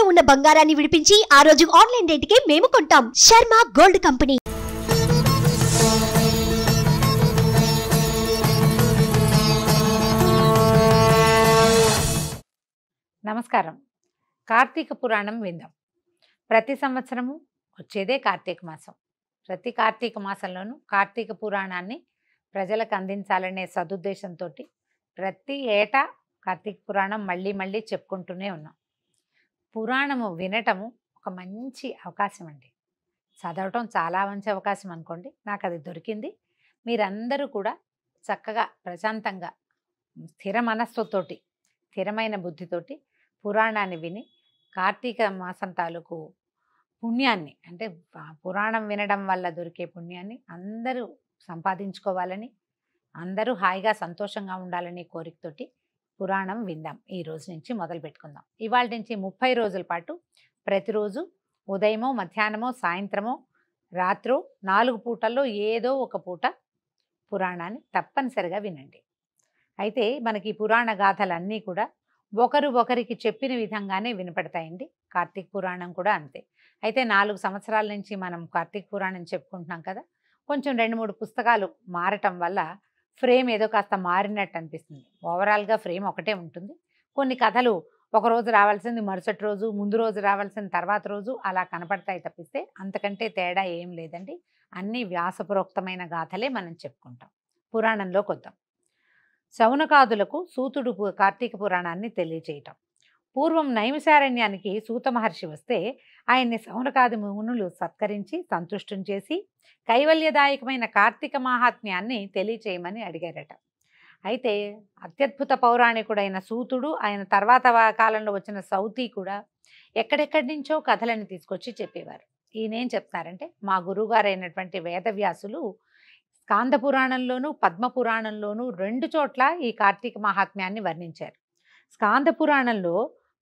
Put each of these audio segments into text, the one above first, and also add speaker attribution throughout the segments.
Speaker 1: తాకట్టులో ఉన్న బంగారాన్ని విడిపించి ఆ రోజు ఆన్లైన్ రేటుకే మేము కొంటాం శర్మ గోల్డ్ కంపెనీ నమస్కారం కార్తీక పురాణం విందాం ప్రతి సంవత్సరము వచ్చేదే కార్తీక మాసం ప్రతి కార్తీక మాసంలోనూ కార్తీక పురాణాన్ని ప్రజలకు అందించాలనే సదుద్దేశంతో ప్రతి ఏటా కార్తీక పురాణం మళ్ళీ మళ్ళీ చెప్పుకుంటూనే ఉన్నాం పురాణము వినటము ఒక మంచి అవకాశం అండి చదవటం చాలా మంచి అవకాశం అనుకోండి నాకు అది దొరికింది మీరందరూ కూడా చక్కగా ప్రశాంతంగా స్థిర మనస్సుతోటి స్థిరమైన బుద్ధితోటి పురాణాన్ని విని కార్తీక మాసం తాలూకు పుణ్యాన్ని అంటే పురాణం వినడం వల్ల దొరికే పుణ్యాన్ని అందరూ సంపాదించుకోవాలని అందరూ హాయిగా సంతోషంగా ఉండాలని కోరికతోటి పురాణం విందాం ఈ రోజు నుంచి మొదలు పెట్టుకుందాం ఇవాళ నుంచి ముప్పై రోజుల పాటు ప్రతిరోజు ఉదయమో మధ్యాహ్నమో సాయంత్రమో రాత్రో నాలుగు పూటల్లో ఏదో ఒక పూట పురాణాన్ని తప్పనిసరిగా వినండి అయితే మనకి పురాణ గాథలన్నీ కూడా ఒకరు ఒకరికి చెప్పిన విధంగానే వినపడతాయండి కార్తీక పురాణం కూడా అంతే అయితే నాలుగు సంవత్సరాల నుంచి మనం కార్తీక పురాణం చెప్పుకుంటున్నాం కదా కొంచెం రెండు మూడు పుస్తకాలు మారటం వల్ల ఫ్రేమ్ ఏదో కాస్త మారినట్టు అనిపిస్తుంది ఓవరాల్గా ఫ్రేమ్ ఒకటే ఉంటుంది కొన్ని కథలు ఒక రోజు రావాల్సింది మరుసటి రోజు ముందు రోజు రావాల్సిన తర్వాత రోజు అలా కనపడతాయి తప్పిస్తే అంతకంటే తేడా ఏం లేదండి అన్ని వ్యాసపురోక్తమైన గాథలే మనం చెప్పుకుంటాం పురాణంలోకి వద్దాం శౌనకాదులకు సూతుడు కార్తీక పురాణాన్ని తెలియచేయటం పూర్వం నైమిశారణ్యానికి సూత మహర్షి వస్తే ఆయన్ని సౌనకాది మునులు సత్కరించి సంతుష్టం చేసి కైవల్యదాయకమైన కార్తీక మాహాత్మ్యాన్ని తెలియచేయమని అడిగారట అయితే అత్యద్భుత పౌరాణికుడైన సూతుడు ఆయన తర్వాత కాలంలో వచ్చిన సౌతి కూడా ఎక్కడెక్కడి నుంచో కథలను తీసుకొచ్చి చెప్పేవారు ఈయనేం చెప్తారంటే మా గురువుగారైనటువంటి వేదవ్యాసులు స్కాంద పురాణంలోనూ పద్మ పురాణంలోనూ రెండు చోట్ల ఈ కార్తీక మహాత్మ్యాన్ని వర్ణించారు స్కాంద పురాణంలో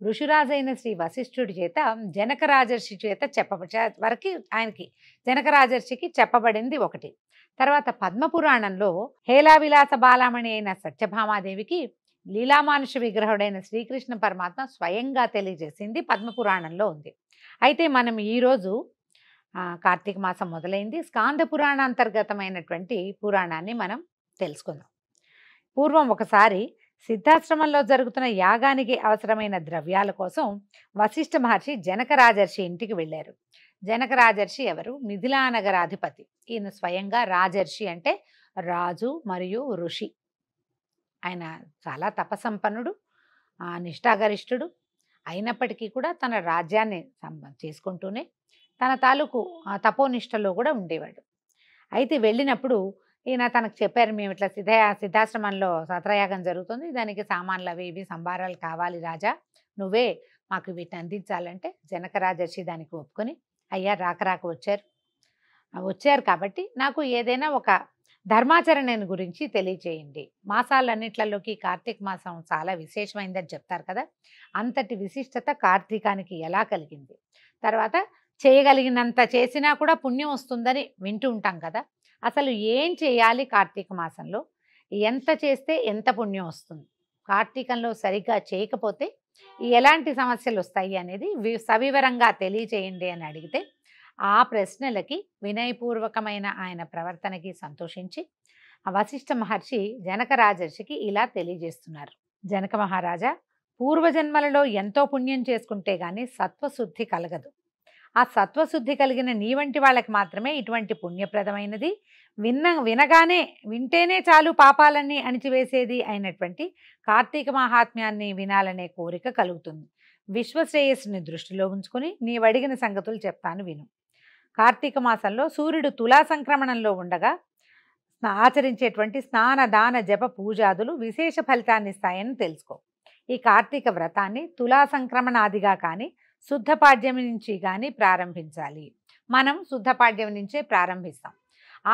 Speaker 1: ఋషిరాజైన శ్రీ వశిష్ఠుడి చేత జనకరాజర్షి చేత చెప్ప వరకు ఆయనకి జనకరాజర్షికి చెప్పబడింది ఒకటి తర్వాత పద్మపురాణంలో హేలావిలాస బాలామణి అయిన సత్యభామాదేవికి లీలామానుష విగ్రహుడైన శ్రీకృష్ణ పరమాత్మ స్వయంగా తెలియజేసింది పద్మపురాణంలో ఉంది అయితే మనం ఈరోజు కార్తీక మాసం మొదలైంది స్కాంద పురాణ అంతర్గతమైనటువంటి పురాణాన్ని మనం తెలుసుకుందాం పూర్వం ఒకసారి సిద్ధాశ్రమంలో జరుగుతున్న యాగానికి అవసరమైన ద్రవ్యాల కోసం వశిష్ఠ మహర్షి జనక రాజర్షి ఇంటికి వెళ్ళారు జనక రాజర్షి ఎవరు మిథిలా నగరాధిపతి ఈయన స్వయంగా రాజర్షి అంటే రాజు మరియు ఋషి ఆయన చాలా తపసంపన్నుడు నిష్ఠాగరిష్ఠుడు అయినప్పటికీ కూడా తన రాజ్యాన్ని చేసుకుంటూనే తన తాలూకు తపోనిష్టలో కూడా ఉండేవాడు అయితే వెళ్ళినప్పుడు ఈయన తనకు చెప్పారు మేము ఇట్లా సిద్ధ సిద్ధాశ్రమంలో సత్రయాగం జరుగుతుంది దానికి సామాన్లు అవి ఇవి సంభారాలు కావాలి రాజా నువ్వే మాకు వీటిని అందించాలంటే జనకరాజర్షి దానికి ఒప్పుకొని అయ్యా రాక రాక వచ్చారు వచ్చారు కాబట్టి నాకు ఏదైనా ఒక ధర్మాచరణ గురించి తెలియచేయండి మాసాలన్నిట్లలోకి కార్తీక మాసం చాలా విశేషమైందని చెప్తారు కదా అంతటి విశిష్టత కార్తీకానికి ఎలా కలిగింది తర్వాత చేయగలిగినంత చేసినా కూడా పుణ్యం వస్తుందని వింటూ ఉంటాం కదా అసలు ఏం చేయాలి కార్తీక మాసంలో ఎంత చేస్తే ఎంత పుణ్యం వస్తుంది కార్తీకంలో సరిగ్గా చేయకపోతే ఎలాంటి సమస్యలు వస్తాయి అనేది సవివరంగా తెలియచేయండి అని అడిగితే ఆ ప్రశ్నలకి వినయపూర్వకమైన ఆయన ప్రవర్తనకి సంతోషించి వశిష్ఠ మహర్షి జనక రాజర్షికి ఇలా తెలియజేస్తున్నారు జనక మహారాజా పూర్వజన్మలలో ఎంతో పుణ్యం చేసుకుంటే గాని సత్వశుద్ధి కలగదు ఆ సత్వశుద్ధి కలిగిన నీ వంటి వాళ్ళకి మాత్రమే ఇటువంటి పుణ్యప్రదమైనది విన్న వినగానే వింటేనే చాలు పాపాలన్నీ అణిచివేసేది అయినటువంటి కార్తీక మహాత్మ్యాన్ని వినాలనే కోరిక కలుగుతుంది విశ్వశ్రేయస్సుని దృష్టిలో ఉంచుకుని నీవడిగిన సంగతులు చెప్తాను విను కార్తీక మాసంలో సూర్యుడు తులా సంక్రమణంలో ఉండగా ఆచరించేటువంటి స్నాన దాన జప పూజాదులు విశేష ఫలితాన్ని ఇస్తాయని తెలుసుకో ఈ కార్తీక వ్రతాన్ని తులా సంక్రమణాదిగా కానీ శుద్ధపాడ్యం నుంచి కానీ ప్రారంభించాలి మనం శుద్ధపాడ్యం నుంచే ప్రారంభిస్తాం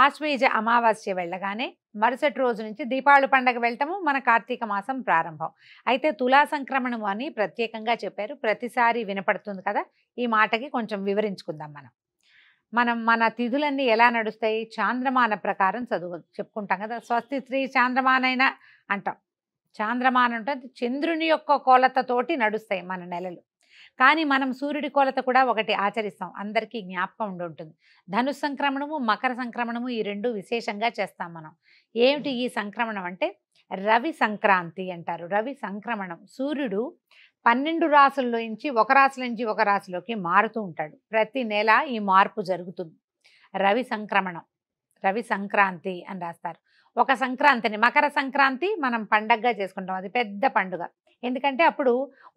Speaker 1: ఆశ్వేజ అమావాస్య వెళ్ళగానే మరుసటి రోజు నుంచి దీపావళి పండగ వెళ్తాము మన కార్తీక మాసం ప్రారంభం అయితే తులా సంక్రమణం అని ప్రత్యేకంగా చెప్పారు ప్రతిసారి వినపడుతుంది కదా ఈ మాటకి కొంచెం వివరించుకుందాం మనం మనం మన తిథులన్నీ ఎలా నడుస్తాయి చాంద్రమాన ప్రకారం చదువు చెప్పుకుంటాం కదా స్వస్తి స్త్రీ చాంద్రమానైనా అంటాం చాంద్రమాన అంటే చంద్రుని యొక్క కోలతతోటి నడుస్తాయి మన నెలలు కానీ మనం సూర్యుడి కోలత కూడా ఒకటి ఆచరిస్తాం అందరికీ జ్ఞాపకం ఉంటుంది ధను సంక్రమణము మకర సంక్రమణము ఈ రెండు విశేషంగా చేస్తాం మనం ఏమిటి ఈ సంక్రమణం అంటే రవి సంక్రాంతి అంటారు రవి సంక్రమణం సూర్యుడు పన్నెండు రాసుల నుంచి ఒక రాసుల నుంచి ఒక రాశిలోకి మారుతూ ఉంటాడు ప్రతి నెల ఈ మార్పు జరుగుతుంది రవి సంక్రమణం రవి సంక్రాంతి అని రాస్తారు ఒక సంక్రాంతిని మకర సంక్రాంతి మనం పండగగా చేసుకుంటాం అది పెద్ద పండుగ ఎందుకంటే అప్పుడు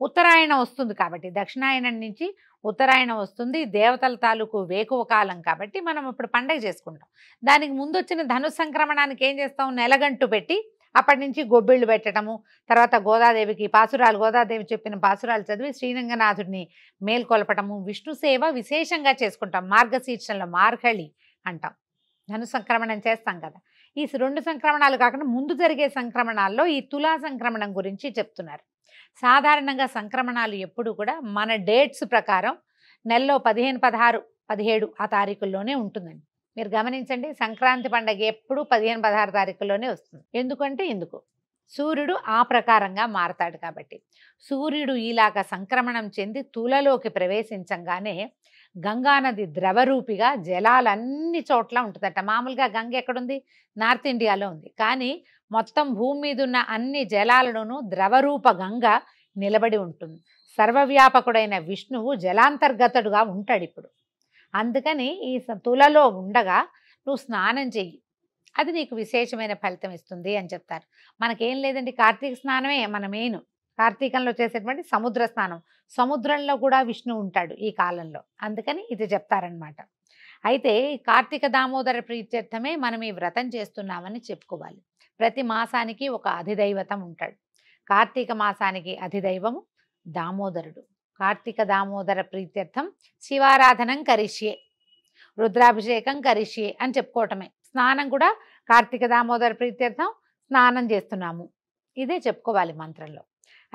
Speaker 1: ఉత్తరాయణం వస్తుంది కాబట్టి దక్షిణాయనం నుంచి ఉత్తరాయణం వస్తుంది దేవతల తాలూకు వేకువ కాలం కాబట్టి మనం ఇప్పుడు పండగ చేసుకుంటాం దానికి ముందు వచ్చిన ధను సంక్రమణానికి ఏం చేస్తాం నెలగంటు పెట్టి అప్పటి నుంచి గొబ్బిళ్ళు పెట్టడము తర్వాత గోదాదేవికి పాసురాలు గోదాదేవి చెప్పిన పాసురాలు చదివి శ్రీరంగనాథుడిని మేల్కొల్పటము విష్ణు సేవ విశేషంగా చేసుకుంటాం మార్గశీర్షంలో మార్గళి అంటాం ధను సంక్రమణం చేస్తాం కదా ఈ రెండు సంక్రమణాలు కాకుండా ముందు జరిగే సంక్రమణాల్లో ఈ తులా సంక్రమణం గురించి చెప్తున్నారు సాధారణంగా సంక్రమణాలు ఎప్పుడు కూడా మన డేట్స్ ప్రకారం నెలలో పదిహేను పదహారు పదిహేడు ఆ తారీఖుల్లోనే ఉంటుందండి మీరు గమనించండి సంక్రాంతి పండగ ఎప్పుడు పదిహేను పదహారు తారీఖుల్లోనే వస్తుంది ఎందుకంటే ఎందుకు సూర్యుడు ఆ ప్రకారంగా మారతాడు కాబట్టి సూర్యుడు ఇలాగ సంక్రమణం చెంది తులలోకి ప్రవేశించంగానే గంగానది ద్రవరూపిగా జలాలన్ని చోట్ల ఉంటుందట మామూలుగా గంగ ఎక్కడుంది నార్త్ ఇండియాలో ఉంది కానీ మొత్తం భూమి మీద ఉన్న అన్ని జలాలలోనూ ద్రవరూప గంగ నిలబడి ఉంటుంది సర్వవ్యాపకుడైన విష్ణువు జలాంతర్గతుడుగా ఉంటాడు ఇప్పుడు అందుకని ఈ తులలో ఉండగా నువ్వు స్నానం చెయ్యి అది నీకు విశేషమైన ఫలితం ఇస్తుంది అని చెప్తారు మనకేం లేదండి కార్తీక స్నానమే మన మెయిన్ కార్తీకంలో చేసేటువంటి సముద్ర స్నానం సముద్రంలో కూడా విష్ణు ఉంటాడు ఈ కాలంలో అందుకని ఇది చెప్తారనమాట అయితే కార్తీక దామోదర ప్రీత్యర్థమే మనం ఈ వ్రతం చేస్తున్నామని చెప్పుకోవాలి ప్రతి మాసానికి ఒక అధిదైవతం ఉంటాడు కార్తీక మాసానికి అధిదైవము దామోదరుడు కార్తీక దామోదర ప్రీత్యర్థం శివారాధనం కరిష్యే రుద్రాభిషేకం కరిష్యే అని చెప్పుకోవటమే స్నానం కూడా కార్తీక దామోదర ప్రీత్యర్థం స్నానం చేస్తున్నాము ఇదే చెప్పుకోవాలి మంత్రంలో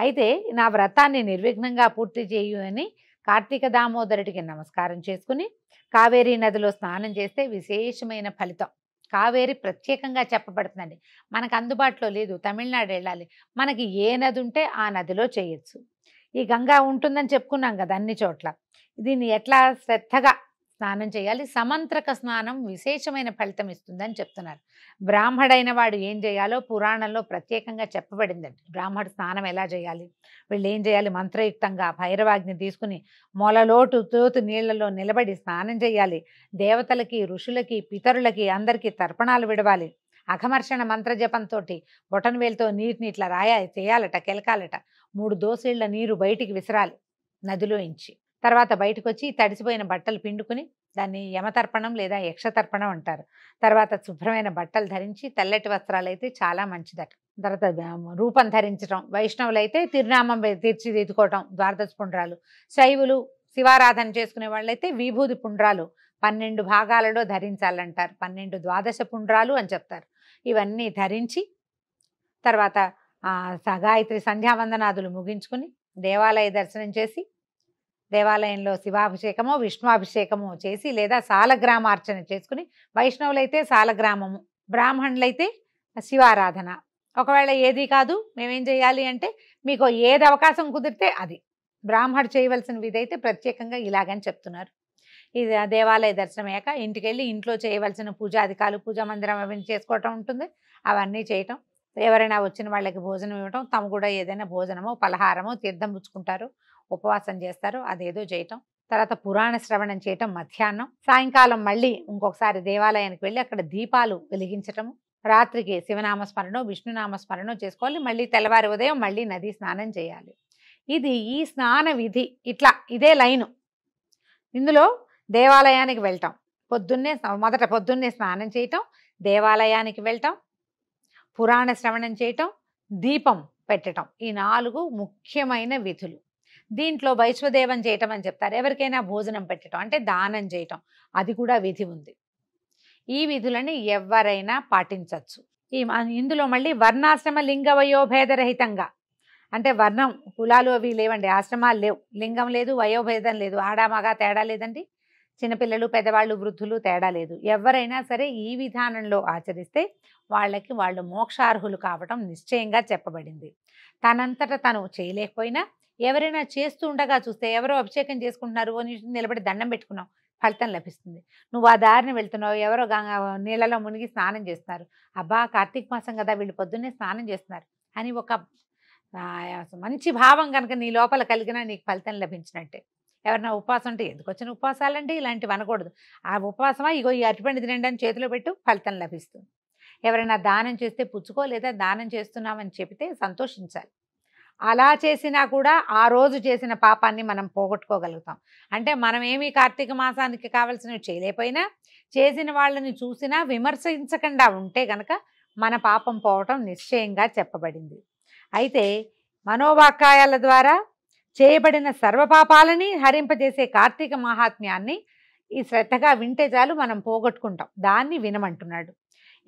Speaker 1: అయితే నా వ్రతాన్ని నిర్విఘ్నంగా పూర్తి చేయు అని కార్తీక దామోదరుడికి నమస్కారం చేసుకుని కావేరీ నదిలో స్నానం చేస్తే విశేషమైన ఫలితం కావేరి ప్రత్యేకంగా చెప్పబడుతుందండి మనకు అందుబాటులో లేదు తమిళనాడు వెళ్ళాలి మనకి ఏ నది ఉంటే ఆ నదిలో చేయొచ్చు ఈ గంగా ఉంటుందని చెప్పుకున్నాం కదా అన్ని చోట్ల దీన్ని ఎట్లా శ్రద్ధగా స్నానం చేయాలి సమంత్రక స్నానం విశేషమైన ఫలితం ఇస్తుందని చెప్తున్నారు బ్రాహ్మడైన వాడు ఏం చేయాలో పురాణంలో ప్రత్యేకంగా చెప్పబడిందండి బ్రాహ్మడు స్నానం ఎలా చేయాలి వీళ్ళు ఏం చేయాలి మంత్రయుక్తంగా భైరవాగ్ని తీసుకుని మొలలోటు తోతు నీళ్లలో నిలబడి స్నానం చేయాలి దేవతలకి ఋషులకి పితరులకి అందరికీ తర్పణాలు విడవాలి అఘమర్షణ మంత్రజపంతో బొటన్వేలుతో నీటిని ఇట్లా రాయాలి చేయాలట కెలకాలట మూడు దోసేళ్ల నీరు బయటికి విసరాలి నదిలో ఇంచి తర్వాత బయటకు వచ్చి తడిసిపోయిన బట్టలు పిండుకుని దాన్ని యమతర్పణం లేదా యక్షతర్పణం అంటారు తర్వాత శుభ్రమైన బట్టలు ధరించి తెల్లటి వస్త్రాలు అయితే చాలా మంచిదట తర్వాత రూపం ధరించడం వైష్ణవులైతే తిరునామం తీర్చిదిద్దుకోవటం ద్వారదశ పుండ్రాలు శైవులు శివారాధన చేసుకునే వాళ్ళైతే విభూది పుండ్రాలు పన్నెండు భాగాలలో ధరించాలంటారు పన్నెండు ద్వాదశ పుండ్రాలు అని చెప్తారు ఇవన్నీ ధరించి తర్వాత గాయత్రి సంధ్యావందనాదులు ముగించుకుని దేవాలయ దర్శనం చేసి దేవాలయంలో శివాభిషేకమో విష్ణుాభిషేకమో చేసి లేదా సాలగ్రామార్చన చేసుకుని వైష్ణవులైతే సాలగ్రామము బ్రాహ్మణులైతే శివారాధన ఒకవేళ ఏది కాదు మేమేం చేయాలి అంటే మీకు ఏది అవకాశం కుదిరితే అది బ్రాహ్మణుడు చేయవలసిన అయితే ప్రత్యేకంగా ఇలాగని చెప్తున్నారు ఇది దేవాలయ దర్శనం ఇంటికి వెళ్ళి ఇంట్లో చేయవలసిన పూజాధికాలు పూజా మందిరం అవన్నీ చేసుకోవటం ఉంటుంది అవన్నీ చేయటం ఎవరైనా వచ్చిన వాళ్ళకి భోజనం ఇవ్వటం తమ కూడా ఏదైనా భోజనమో పలహారమో తీర్థం పుచ్చుకుంటారు ఉపవాసం చేస్తారు అదేదో చేయటం తర్వాత పురాణ శ్రవణం చేయటం మధ్యాహ్నం సాయంకాలం మళ్ళీ ఇంకొకసారి దేవాలయానికి వెళ్ళి అక్కడ దీపాలు వెలిగించటము రాత్రికి శివనామస్మరణో విష్ణునామస్మరణో చేసుకోవాలి మళ్ళీ తెల్లవారి ఉదయం మళ్ళీ నది స్నానం చేయాలి ఇది ఈ స్నాన విధి ఇట్లా ఇదే లైను ఇందులో దేవాలయానికి వెళ్ళటం పొద్దున్నే మొదట పొద్దున్నే స్నానం చేయటం దేవాలయానికి వెళ్ళటం పురాణ శ్రవణం చేయటం దీపం పెట్టడం ఈ నాలుగు ముఖ్యమైన విధులు దీంట్లో వైశ్వదేవం చేయటం అని చెప్తారు ఎవరికైనా భోజనం పెట్టడం అంటే దానం చేయటం అది కూడా విధి ఉంది ఈ విధులని ఎవరైనా పాటించవచ్చు ఈ ఇందులో మళ్ళీ వర్ణాశ్రమ లింగ వయోభేదరహితంగా అంటే వర్ణం కులాలు అవి లేవండి ఆశ్రమాలు లేవు లింగం లేదు వయోభేదం లేదు ఆడామగా తేడా లేదండి చిన్నపిల్లలు పెద్దవాళ్ళు వృద్ధులు తేడా లేదు ఎవరైనా సరే ఈ విధానంలో ఆచరిస్తే వాళ్ళకి వాళ్ళు మోక్షార్హులు కావటం నిశ్చయంగా చెప్పబడింది తనంతట తను చేయలేకపోయినా ఎవరైనా చేస్తూ ఉండగా చూస్తే ఎవరో అభిషేకం చేసుకుంటున్నారు అని నిలబడి దండం పెట్టుకున్నావు ఫలితం లభిస్తుంది నువ్వు ఆ దారిని వెళ్తున్నావు ఎవరో నీళ్ళలో మునిగి స్నానం చేస్తున్నారు అబ్బా కార్తీక మాసం కదా వీళ్ళు పొద్దున్నే స్నానం చేస్తున్నారు అని ఒక మంచి భావం కనుక నీ లోపల కలిగినా నీకు ఫలితం లభించినట్టే ఎవరైనా ఉపవాసం అంటే ఎందుకు వచ్చిన ఉపవాసాలంటే ఇలాంటివి అనకూడదు ఆ ఉపవాసమా ఇగో ఈ అటుపండి తినండి అని చేతిలో పెట్టు ఫలితం లభిస్తుంది ఎవరైనా దానం చేస్తే పుచ్చుకో లేదా దానం చేస్తున్నామని చెబితే సంతోషించాలి అలా చేసినా కూడా ఆ రోజు చేసిన పాపాన్ని మనం పోగొట్టుకోగలుగుతాం అంటే మనం ఏమి కార్తీక మాసానికి కావలసినవి చేయలేకపోయినా చేసిన వాళ్ళని చూసినా విమర్శించకుండా ఉంటే గనక మన పాపం పోవటం నిశ్చయంగా చెప్పబడింది అయితే మనోవాకాయాల ద్వారా చేయబడిన సర్వపాపాలని హరింపజేసే కార్తీక మహాత్మ్యాన్ని ఈ శ్రద్ధగా వింటే చాలు మనం పోగొట్టుకుంటాం దాన్ని వినమంటున్నాడు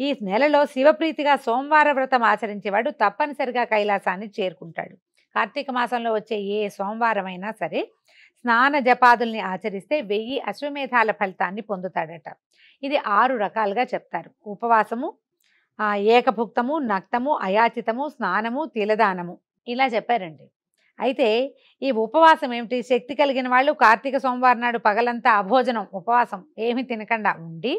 Speaker 1: ఈ నెలలో శివప్రీతిగా సోమవార వ్రతం ఆచరించేవాడు తప్పనిసరిగా కైలాసాన్ని చేరుకుంటాడు కార్తీక మాసంలో వచ్చే ఏ సోమవారమైనా సరే స్నాన జపాదుల్ని ఆచరిస్తే వెయ్యి అశ్వమేధాల ఫలితాన్ని పొందుతాడట ఇది ఆరు రకాలుగా చెప్తారు ఉపవాసము ఏకభుక్తము నక్తము అయాచితము స్నానము తిలదానము ఇలా చెప్పారండి అయితే ఈ ఉపవాసం ఏమిటి శక్తి కలిగిన వాళ్ళు కార్తీక సోమవారం నాడు పగలంతా అభోజనం ఉపవాసం ఏమి తినకుండా ఉండి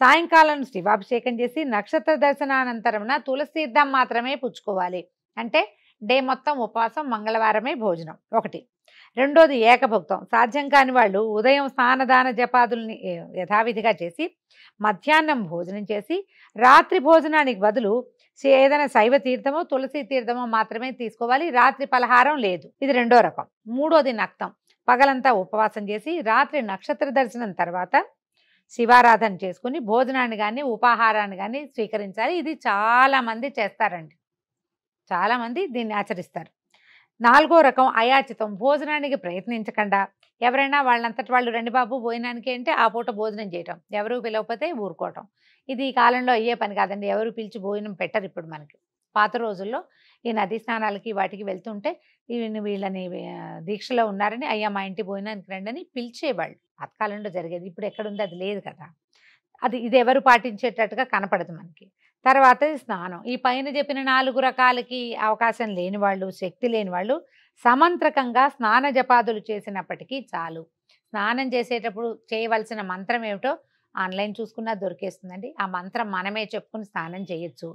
Speaker 1: సాయంకాలం శివాభిషేకం చేసి నక్షత్ర దర్శనానంతరమున తులసీర్థం మాత్రమే పుచ్చుకోవాలి అంటే డే మొత్తం ఉపవాసం మంగళవారమే భోజనం ఒకటి రెండోది ఏకభుక్తం సాధ్యం కాని వాళ్ళు ఉదయం స్నానదాన జపాదుల్ని యథావిధిగా చేసి మధ్యాహ్నం భోజనం చేసి రాత్రి భోజనానికి బదులు ఏదైనా శైవ తీర్థమో తులసి తీర్థమో మాత్రమే తీసుకోవాలి రాత్రి పలహారం లేదు ఇది రెండో రకం మూడోది నక్తం పగలంతా ఉపవాసం చేసి రాత్రి నక్షత్ర దర్శనం తర్వాత శివారాధన చేసుకుని భోజనాన్ని కానీ ఉపాహారాన్ని కానీ స్వీకరించాలి ఇది చాలామంది చేస్తారండి చాలామంది దీన్ని ఆచరిస్తారు నాలుగో రకం అయాచితం భోజనానికి ప్రయత్నించకుండా ఎవరైనా వాళ్ళంతటి వాళ్ళు రండి బాబు భోజనానికి అంటే ఆ పూట భోజనం చేయటం ఎవరు పిలవకపోతే ఊరుకోవటం ఇది ఈ కాలంలో అయ్యే పని కాదండి ఎవరు పిలిచి భోజనం పెట్టరు ఇప్పుడు మనకి పాత రోజుల్లో ఈ నదీ స్నానాలకి వాటికి వెళ్తుంటే ఈయన వీళ్ళని దీక్షలో ఉన్నారని అయ్యా మా ఇంటి పోయినానికి రండి అని పిలిచేవాళ్ళు పాతకాలంలో జరిగేది ఇప్పుడు ఎక్కడుంది అది లేదు కదా అది ఇది ఎవరు పాటించేటట్టుగా కనపడదు మనకి తర్వాత స్నానం ఈ పైన చెప్పిన నాలుగు రకాలకి అవకాశం లేని వాళ్ళు శక్తి లేని వాళ్ళు సమంత్రకంగా స్నాన జపాదులు చేసినప్పటికీ చాలు స్నానం చేసేటప్పుడు చేయవలసిన మంత్రం ఏమిటో ఆన్లైన్ చూసుకున్నా దొరికేస్తుందండి ఆ మంత్రం మనమే చెప్పుకుని స్నానం చేయొచ్చు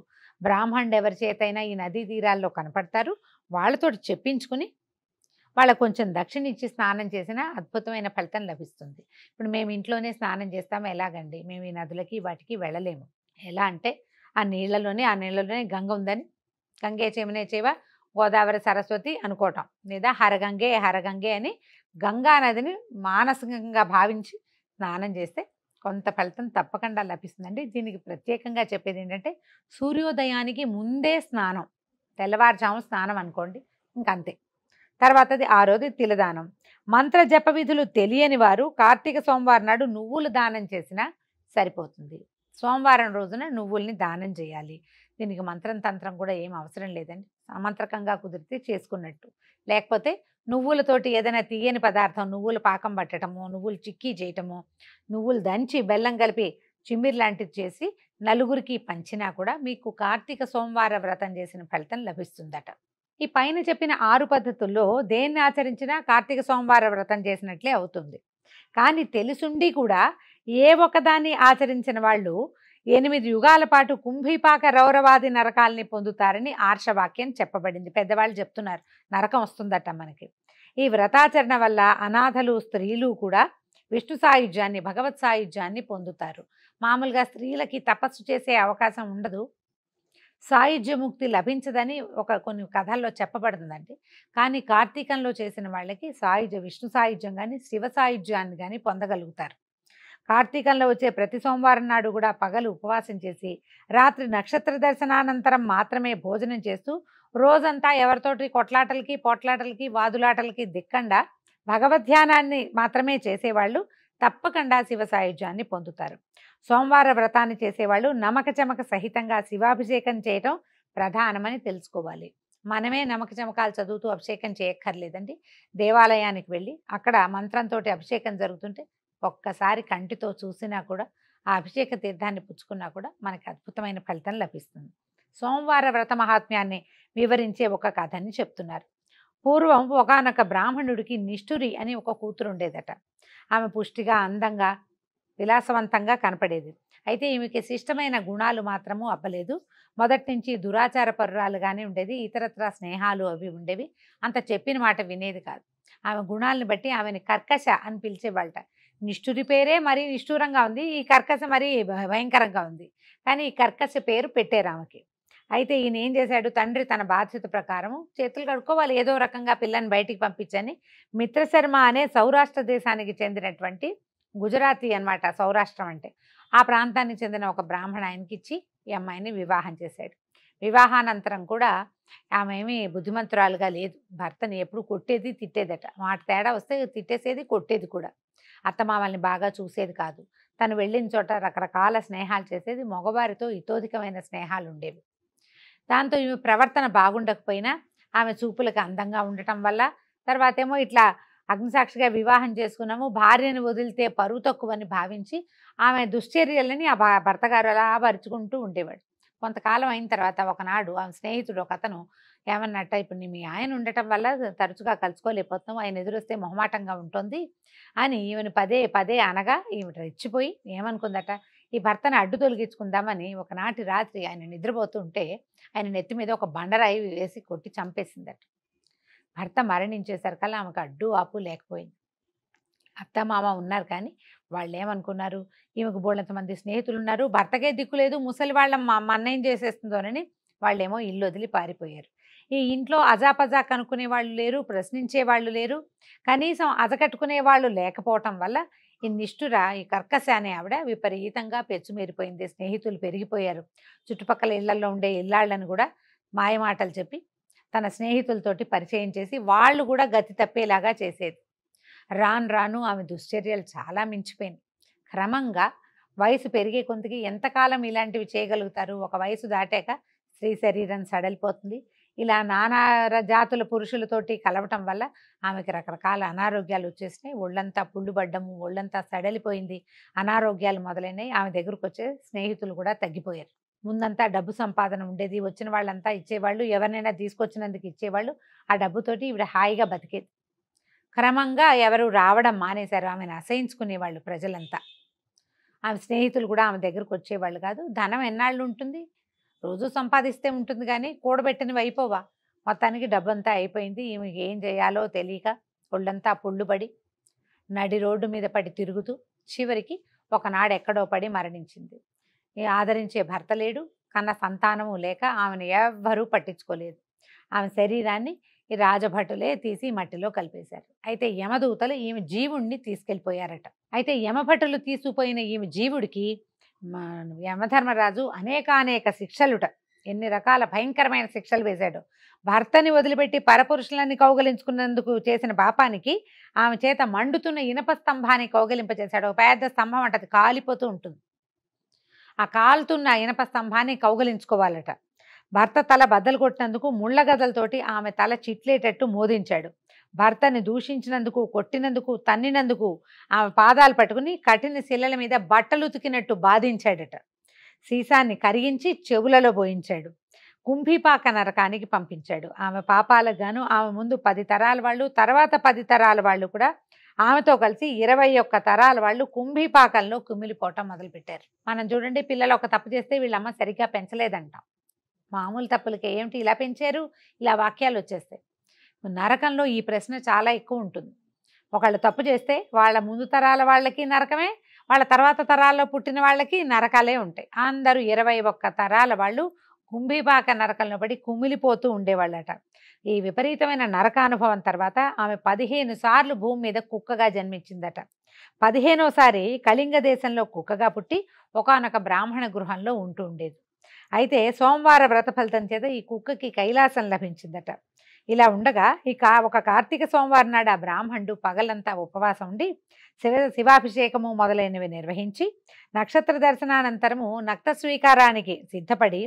Speaker 1: బ్రాహ్మణుడు ఎవరి చేతైనా ఈ నదీ తీరాల్లో కనపడతారు వాళ్ళతో చెప్పించుకుని వాళ్ళకు కొంచెం దక్షిణ ఇచ్చి స్నానం చేసినా అద్భుతమైన ఫలితం లభిస్తుంది ఇప్పుడు మేము ఇంట్లోనే స్నానం చేస్తాము ఎలాగండి మేము ఈ నదులకి వాటికి వెళ్ళలేము ఎలా అంటే ఆ నీళ్ళలోనే ఆ నీళ్ళలోనే గంగ ఉందని గంగే చేమనే చేవ గోదావరి సరస్వతి అనుకోవటం లేదా హరగంగే హరగంగే అని గంగా నదిని మానసికంగా భావించి స్నానం చేస్తే కొంత ఫలితం తప్పకుండా లభిస్తుందండి దీనికి ప్రత్యేకంగా చెప్పేది ఏంటంటే సూర్యోదయానికి ముందే స్నానం తెల్లవారుజాము స్నానం అనుకోండి ఇంకంతే తర్వాతది ఆ రోజు తిలదానం మంత్ర జప విధులు తెలియని వారు కార్తీక సోమవారం నాడు నువ్వులు దానం చేసినా సరిపోతుంది సోమవారం రోజున నువ్వుల్ని దానం చేయాలి దీనికి మంత్రం తంత్రం కూడా ఏం అవసరం లేదండి సమంత్రకంగా కుదిరితే చేసుకున్నట్టు లేకపోతే నువ్వులతోటి ఏదైనా తీయని పదార్థం నువ్వుల పాకం పట్టడము నువ్వులు చిక్కీ చేయటము నువ్వులు దంచి బెల్లం కలిపి చిమ్మిరి లాంటిది చేసి నలుగురికి పంచినా కూడా మీకు కార్తీక సోమవార వ్రతం చేసిన ఫలితం లభిస్తుందట ఈ పైన చెప్పిన ఆరు పద్ధతుల్లో దేన్ని ఆచరించినా కార్తీక సోమవార వ్రతం చేసినట్లే అవుతుంది కానీ తెలుసుండి కూడా ఏ ఒకదాన్ని ఆచరించిన వాళ్ళు ఎనిమిది యుగాల పాటు కుంభీపాక రౌరవాది నరకాల్ని పొందుతారని ఆర్షవాక్యం చెప్పబడింది పెద్దవాళ్ళు చెప్తున్నారు నరకం వస్తుందట మనకి ఈ వ్రతాచరణ వల్ల అనాథలు స్త్రీలు కూడా విష్ణు సాయుధ్యాన్ని భగవత్ సాయుధ్యాన్ని పొందుతారు మామూలుగా స్త్రీలకి తపస్సు చేసే అవకాశం ఉండదు సాయుధ్యముక్తి లభించదని ఒక కొన్ని కథల్లో చెప్పబడుతుందండి కానీ కార్తీకంలో చేసిన వాళ్ళకి సాయుధ్య విష్ణు సాయుధ్యం కానీ శివ సాయుధ్యాన్ని కానీ పొందగలుగుతారు కార్తీకంలో వచ్చే ప్రతి సోమవారం నాడు కూడా పగలు ఉపవాసం చేసి రాత్రి నక్షత్ర దర్శనానంతరం మాత్రమే భోజనం చేస్తూ రోజంతా ఎవరితోటి కొట్లాటలకి పోట్లాటలకి వాదులాటలకి దిక్కండా భగవద్ధ్యానాన్ని మాత్రమే చేసేవాళ్ళు తప్పకుండా శివ సాయుధ్యాన్ని పొందుతారు సోమవార వ్రతాన్ని చేసేవాళ్ళు నమక చెమక సహితంగా శివాభిషేకం చేయటం ప్రధానమని తెలుసుకోవాలి మనమే నమక చమకాలు చదువుతూ అభిషేకం చేయక్కర్లేదండి దేవాలయానికి వెళ్ళి అక్కడ మంత్రంతో అభిషేకం జరుగుతుంటే ఒక్కసారి కంటితో చూసినా కూడా ఆ అభిషేక తీర్థాన్ని పుచ్చుకున్నా కూడా మనకి అద్భుతమైన ఫలితం లభిస్తుంది సోమవార వ్రత మహాత్మ్యాన్ని వివరించే ఒక కథని చెప్తున్నారు పూర్వం ఒకనొక బ్రాహ్మణుడికి నిష్ఠురి అని ఒక కూతురు ఉండేదట ఆమె పుష్టిగా అందంగా విలాసవంతంగా కనపడేది అయితే ఈమెకి శిష్టమైన గుణాలు మాత్రము అవ్వలేదు మొదటి నుంచి దురాచార పరురాలుగానే ఉండేది ఇతరత్ర స్నేహాలు అవి ఉండేవి అంత చెప్పిన మాట వినేది కాదు ఆమె గుణాలను బట్టి ఆమెను కర్కశ అని పిలిచేవాళ్ళట నిష్ఠురి పేరే మరి నిష్ఠూరంగా ఉంది ఈ కర్కశ మరి భయంకరంగా ఉంది కానీ ఈ కర్కశ పేరు పెట్టారు ఆమెకి అయితే ఈయన ఏం చేశాడు తండ్రి తన బాధ్యత ప్రకారం చేతులు కడుక్కోవాలి ఏదో రకంగా పిల్లని బయటికి పంపించని మిత్రశర్మ అనే సౌరాష్ట్ర దేశానికి చెందినటువంటి గుజరాతీ అనమాట సౌరాష్ట్రం అంటే ఆ ప్రాంతానికి చెందిన ఒక బ్రాహ్మణ ఆయనకి ఇచ్చి ఈ అమ్మాయిని వివాహం చేశాడు వివాహానంతరం కూడా ఆమె ఏమి బుద్ధిమంతురాలుగా లేదు భర్తని ఎప్పుడు కొట్టేది తిట్టేదట మాట తేడా వస్తే తిట్టేసేది కొట్టేది కూడా అత్తమామల్ని బాగా చూసేది కాదు తను వెళ్ళిన చోట రకరకాల స్నేహాలు చేసేది మగవారితో ఇతోధికమైన స్నేహాలు ఉండేవి దాంతో ఈమె ప్రవర్తన బాగుండకపోయినా ఆమె చూపులకు అందంగా ఉండటం వల్ల తర్వాత ఏమో ఇట్లా అగ్నిసాక్షిగా వివాహం చేసుకున్నాము భార్యను వదిలితే పరువు తక్కువని భావించి ఆమె దుశ్చర్యలని ఆ భర్తగారు అలా భరుచుకుంటూ ఉండేవాడు కొంతకాలం అయిన తర్వాత ఒకనాడు ఆమె స్నేహితుడు ఒక అతను ఏమన్నట్ట ఇప్పుడు మీ ఆయన ఉండటం వల్ల తరచుగా కలుసుకోలేకపోతున్నాం ఆయన ఎదురొస్తే మొహమాటంగా ఉంటుంది అని ఈమెను పదే పదే అనగా ఈమె రెచ్చిపోయి ఏమనుకుందట ఈ భర్తను అడ్డు తొలగించుకుందామని ఒకనాటి రాత్రి ఆయన నిద్రపోతుంటే ఆయన నెత్తి మీద ఒక బండరాయి వేసి కొట్టి చంపేసిందట భర్త మరణించేసరికల్లా ఆమెకు అడ్డు ఆపు లేకపోయింది అత్త మామ ఉన్నారు కానీ వాళ్ళేమనుకున్నారు ఈమెకు బోళ్ళంతమంది మంది స్నేహితులు ఉన్నారు భర్తకే లేదు ముసలి వాళ్ళ మా అన్నయ్యం చేసేస్తుందోనని వాళ్ళేమో ఇల్లు వదిలి పారిపోయారు ఈ ఇంట్లో అజాపజా కనుక్కునే వాళ్ళు లేరు ప్రశ్నించే వాళ్ళు లేరు కనీసం అజకట్టుకునే వాళ్ళు లేకపోవటం వల్ల ఈ నిష్ఠుర ఈ కర్కశ అనే ఆవిడ విపరీతంగా పెచ్చుమేరిపోయింది స్నేహితులు పెరిగిపోయారు చుట్టుపక్కల ఇళ్లలో ఉండే ఇల్లాళ్ళను కూడా మాయమాటలు చెప్పి తన స్నేహితులతోటి పరిచయం చేసి వాళ్ళు కూడా గతి తప్పేలాగా చేసేది రాను రాను ఆమె దుశ్చర్యలు చాలా మించిపోయింది క్రమంగా వయసు పెరిగే కొంతకి ఎంతకాలం ఇలాంటివి చేయగలుగుతారు ఒక వయసు దాటాక స్త్రీ శరీరం సడలిపోతుంది ఇలా నానా జాతుల పురుషులతోటి కలవటం వల్ల ఆమెకి రకరకాల అనారోగ్యాలు వచ్చేసినాయి ఒళ్ళంతా పుళ్ళు పడ్డము ఒళ్ళంతా సడలిపోయింది అనారోగ్యాలు మొదలైనవి ఆమె దగ్గరకు వచ్చే స్నేహితులు కూడా తగ్గిపోయారు ముందంతా డబ్బు సంపాదన ఉండేది వచ్చిన వాళ్ళంతా ఇచ్చేవాళ్ళు ఎవరినైనా తీసుకొచ్చినందుకు ఇచ్చేవాళ్ళు ఆ డబ్బుతోటి ఇవిడ హాయిగా బతికేది క్రమంగా ఎవరు రావడం మానేశారు ఆమెను అసహించుకునేవాళ్ళు ప్రజలంతా ఆమె స్నేహితులు కూడా ఆమె దగ్గరకు వచ్చేవాళ్ళు కాదు ధనం ఎన్నాళ్ళు ఉంటుంది రోజు సంపాదిస్తే ఉంటుంది కానీ కూడబెట్టినవి అయిపోవా మొత్తానికి డబ్బంతా అయిపోయింది ఈమె ఏం చేయాలో తెలియక ఒళ్ళంతా పడి నడి రోడ్డు మీద పడి తిరుగుతూ చివరికి ఒకనాడు ఎక్కడో పడి మరణించింది ఆదరించే భర్త లేడు కన్న సంతానము లేక ఆమెను ఎవ్వరూ పట్టించుకోలేదు ఆమె శరీరాన్ని ఈ రాజభటులే తీసి మట్టిలో కలిపేశారు అయితే యమదూతలు ఈమె జీవుణ్ణి తీసుకెళ్ళిపోయారట అయితే యమభటులు తీసుకుపోయిన ఈమె జీవుడికి యమధర్మరాజు అనేకానేక శిక్షలుట ఎన్ని రకాల భయంకరమైన శిక్షలు వేశాడు భర్తని వదిలిపెట్టి పరపురుషులన్నీ కౌగలించుకున్నందుకు చేసిన పాపానికి ఆమె చేత మండుతున్న ఇనప స్తంభాన్ని కౌగలింపజేశాడు ఒక పెద్ద స్తంభం అంటది కాలిపోతూ ఉంటుంది ఆ కాలుతున్న ఇనప స్తంభాన్ని కౌగలించుకోవాలట భర్త తల బద్దలు కొట్టినందుకు ముళ్ళగదలతోటి గదలతోటి ఆమె తల చిట్లేటట్టు మోదించాడు భర్తని దూషించినందుకు కొట్టినందుకు తన్నినందుకు ఆమె పాదాలు పట్టుకుని కఠిన శిలల మీద బట్టలు ఉతికినట్టు బాధించాడట సీసాన్ని కరిగించి చెవులలో పోయించాడు కుంభీపాక నరకానికి పంపించాడు ఆమె పాపాలకు గాను ఆమె ముందు పది తరాల వాళ్ళు తర్వాత పది తరాల వాళ్ళు కూడా ఆమెతో కలిసి ఇరవై ఒక్క తరాల వాళ్ళు కుంభీపాకంలో కుమ్మిలిపోవటం మొదలుపెట్టారు మనం చూడండి పిల్లలు ఒక తప్పు చేస్తే వీళ్ళమ్మ సరిగ్గా పెంచలేదంటాం మామూలు తప్పులకి ఏమిటి ఇలా పెంచారు ఇలా వాక్యాలు వచ్చేస్తాయి నరకంలో ఈ ప్రశ్న చాలా ఎక్కువ ఉంటుంది ఒకళ్ళు తప్పు చేస్తే వాళ్ళ ముందు తరాల వాళ్ళకి నరకమే వాళ్ళ తర్వాత తరాల్లో పుట్టిన వాళ్ళకి నరకాలే ఉంటాయి అందరూ ఇరవై ఒక్క తరాల వాళ్ళు కుంభిపాక నరకంలో పడి కుమిలిపోతూ ఉండేవాళ్ళట ఈ విపరీతమైన నరకానుభవం తర్వాత ఆమె పదిహేను సార్లు భూమి మీద కుక్కగా జన్మించిందట పదిహేనోసారి కళింగ దేశంలో కుక్కగా పుట్టి ఒకనొక బ్రాహ్మణ గృహంలో ఉంటూ ఉండేది అయితే సోమవార ఫలితం చేత ఈ కుక్కకి కైలాసం లభించిందట ఇలా ఉండగా ఈ కా ఒక కార్తీక సోమవారం నాడు ఆ బ్రాహ్మణుడు పగలంతా ఉపవాసం ఉండి శివ శివాభిషేకము మొదలైనవి నిర్వహించి నక్షత్ర దర్శనానంతరము నక్త స్వీకారానికి సిద్ధపడి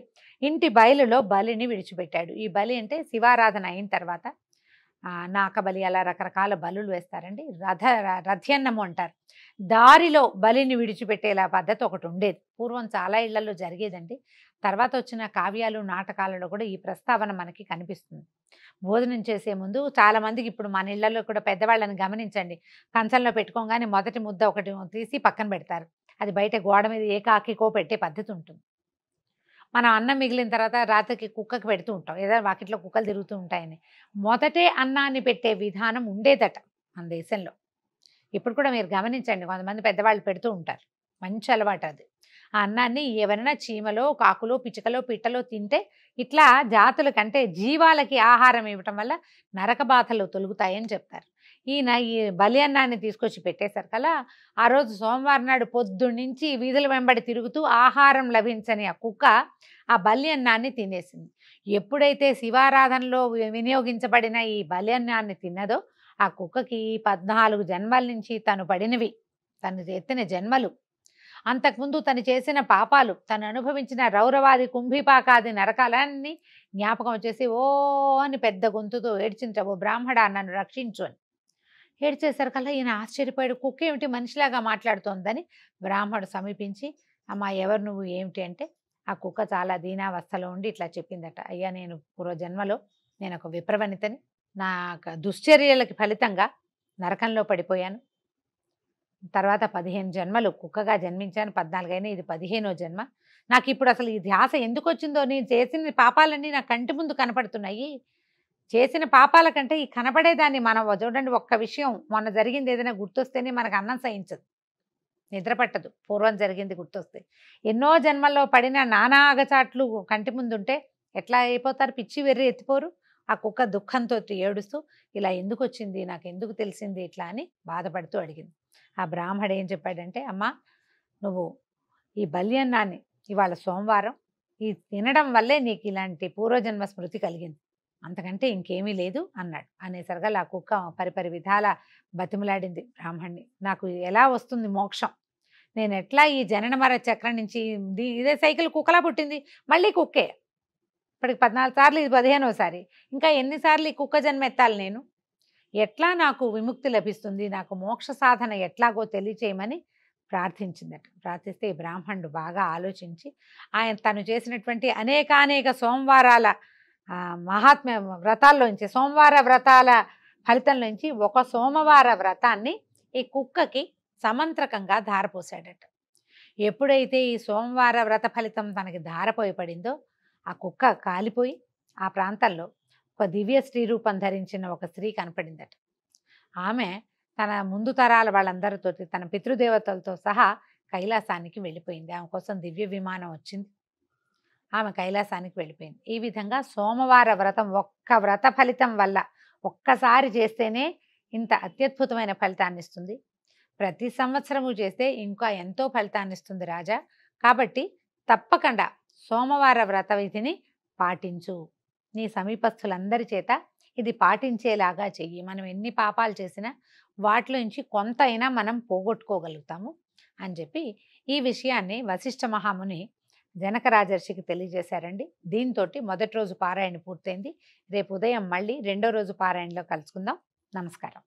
Speaker 1: ఇంటి బయలులో బలిని విడిచిపెట్టాడు ఈ బలి అంటే శివారాధన అయిన తర్వాత నాకబలి అలా రకరకాల బలులు వేస్తారండి రథ రథ్యన్నము అంటారు దారిలో బలిని విడిచిపెట్టేలా పద్ధతి ఒకటి ఉండేది పూర్వం చాలా ఇళ్లలో జరిగేదండి తర్వాత వచ్చిన కావ్యాలు నాటకాలలో కూడా ఈ ప్రస్తావన మనకి కనిపిస్తుంది భోజనం చేసే ముందు చాలామందికి ఇప్పుడు మన ఇళ్లలో కూడా పెద్దవాళ్ళని గమనించండి కంచంలో పెట్టుకోగానే మొదటి ముద్ద ఒకటి తీసి పక్కన పెడతారు అది బయట గోడ మీద ఏకాకికో పెట్టే పద్ధతి ఉంటుంది మనం అన్నం మిగిలిన తర్వాత రాత్రికి కుక్కకి పెడుతూ ఉంటాం ఏదైనా వాకిట్లో కుక్కలు తిరుగుతూ ఉంటాయని మొదటే అన్నాన్ని పెట్టే విధానం ఉండేదట మన దేశంలో ఇప్పుడు కూడా మీరు గమనించండి కొంతమంది పెద్దవాళ్ళు పెడుతూ ఉంటారు మంచి అలవాటు అది ఆ అన్నాన్ని ఎవరైనా చీమలో కాకులో పిచ్చుకలో పిట్టలో తింటే ఇట్లా జాతులకంటే జీవాలకి ఆహారం ఇవ్వటం వల్ల నరక బాధలు తొలుగుతాయని చెప్తారు ఈయన ఈ బలి అన్నాన్ని తీసుకొచ్చి పెట్టేశారు కదా ఆ రోజు సోమవారం నాడు పొద్దున్నుంచి వీధుల వెంబడి తిరుగుతూ ఆహారం లభించని ఆ కుక్క ఆ బలి అన్నాన్ని తినేసింది ఎప్పుడైతే శివారాధనలో వినియోగించబడిన ఈ బలి అన్నాన్ని తిన్నదో ఆ కుక్కకి పద్నాలుగు జన్మల నుంచి తను పడినవి తను ఎత్తిన జన్మలు అంతకుముందు తను చేసిన పాపాలు తను అనుభవించిన రౌరవాది కుంభిపాకాది నరకాలన్నీ జ్ఞాపకం వచ్చేసి ఓ అని పెద్ద గొంతుతో ఏడ్చింటావు బ్రాహ్మడా నన్ను రక్షించు అని చేశారు కల్లా ఈయన ఆశ్చర్యపోయాడు కుక్క ఏమిటి మనిషిలాగా మాట్లాడుతోందని బ్రాహ్మడు సమీపించి అమ్మా ఎవరు నువ్వు ఏమిటి అంటే ఆ కుక్క చాలా దీనావస్థలో ఉండి ఇట్లా చెప్పిందట అయ్యా నేను పూర్వజన్మలో నేను ఒక విప్రవనితని నా దుశ్చర్యలకి ఫలితంగా నరకంలో పడిపోయాను తర్వాత పదిహేను జన్మలు కుక్కగా జన్మించాను పద్నాలుగైనా ఇది పదిహేనో జన్మ నాకు ఇప్పుడు అసలు ఈ ధ్యాస ఎందుకు వచ్చిందో నేను చేసిన పాపాలన్నీ నా కంటి ముందు కనపడుతున్నాయి చేసిన పాపాల కంటే ఈ కనబడేదాన్ని మనం చూడండి ఒక్క విషయం మొన్న జరిగింది ఏదైనా గుర్తొస్తేనే మనకు అన్నం సహించదు నిద్ర పట్టదు పూర్వం జరిగింది గుర్తొస్తే ఎన్నో జన్మల్లో పడిన నానా అగచాట్లు కంటి ముందుంటే ఎట్లా అయిపోతారు పిచ్చి వెర్రి ఎత్తిపోరు ఆ కుక్క దుఃఖంతో ఏడుస్తూ ఇలా ఎందుకు వచ్చింది నాకు ఎందుకు తెలిసింది ఇట్లా అని బాధపడుతూ అడిగింది ఆ బ్రాహ్మడు ఏం చెప్పాడంటే అమ్మ నువ్వు ఈ బల్యన్నాన్ని ఇవాళ సోమవారం ఈ తినడం వల్లే నీకు ఇలాంటి పూర్వజన్మ స్మృతి కలిగింది అంతకంటే ఇంకేమీ లేదు అన్నాడు అనేసరిగా ఆ కుక్క పరిపరి విధాల బతిమలాడింది బ్రాహ్మణ్ణి నాకు ఎలా వస్తుంది మోక్షం నేను ఎట్లా ఈ జనన మర చక్రం నుంచి ఇదే సైకిల్ కుక్కలా పుట్టింది మళ్ళీ కుక్కే ఇప్పటికి పద్నాలుగు సార్లు ఇది పదిహేనోసారి ఇంకా ఎన్నిసార్లు ఈ కుక్క జన్మ ఎత్తాలి నేను ఎట్లా నాకు విముక్తి లభిస్తుంది నాకు మోక్ష సాధన ఎట్లాగో తెలియచేయమని ప్రార్థించిందట ప్రార్థిస్తే ఈ బ్రాహ్మణుడు బాగా ఆలోచించి ఆయన తను చేసినటువంటి అనేకానేక సోమవారాల మహాత్మ్య వ్రతాల్లోంచి సోమవార వ్రతాల ఫలితంలోంచి ఒక సోమవార వ్రతాన్ని ఈ కుక్కకి సమంత్రకంగా ధారపోసాడట ఎప్పుడైతే ఈ సోమవార వ్రత ఫలితం తనకి ధారపోయి పడిందో ఆ కుక్క కాలిపోయి ఆ ప్రాంతంలో ఒక దివ్య స్త్రీ రూపం ధరించిన ఒక స్త్రీ కనపడిందట ఆమె తన ముందు తరాల వాళ్ళందరితో తన పితృదేవతలతో సహా కైలాసానికి వెళ్ళిపోయింది ఆమె కోసం దివ్య విమానం వచ్చింది ఆమె కైలాసానికి వెళ్ళిపోయింది ఈ విధంగా సోమవార వ్రతం ఒక్క వ్రత ఫలితం వల్ల ఒక్కసారి చేస్తేనే ఇంత అత్యద్భుతమైన ఫలితాన్ని ఇస్తుంది ప్రతి సంవత్సరము చేస్తే ఇంకా ఎంతో ఫలితాన్ని ఇస్తుంది రాజా కాబట్టి తప్పకుండా సోమవార వ్రత విధిని పాటించు నీ సమీపస్థులందరి చేత ఇది పాటించేలాగా చెయ్యి మనం ఎన్ని పాపాలు చేసినా వాటిలోంచి కొంత అయినా మనం పోగొట్టుకోగలుగుతాము అని చెప్పి ఈ విషయాన్ని వశిష్ఠ మహాముని జనక రాజర్షికి తెలియజేశారండి దీంతో మొదటి రోజు పారాయణ పూర్తయింది రేపు ఉదయం మళ్ళీ రెండో రోజు పారాయణలో కలుసుకుందాం నమస్కారం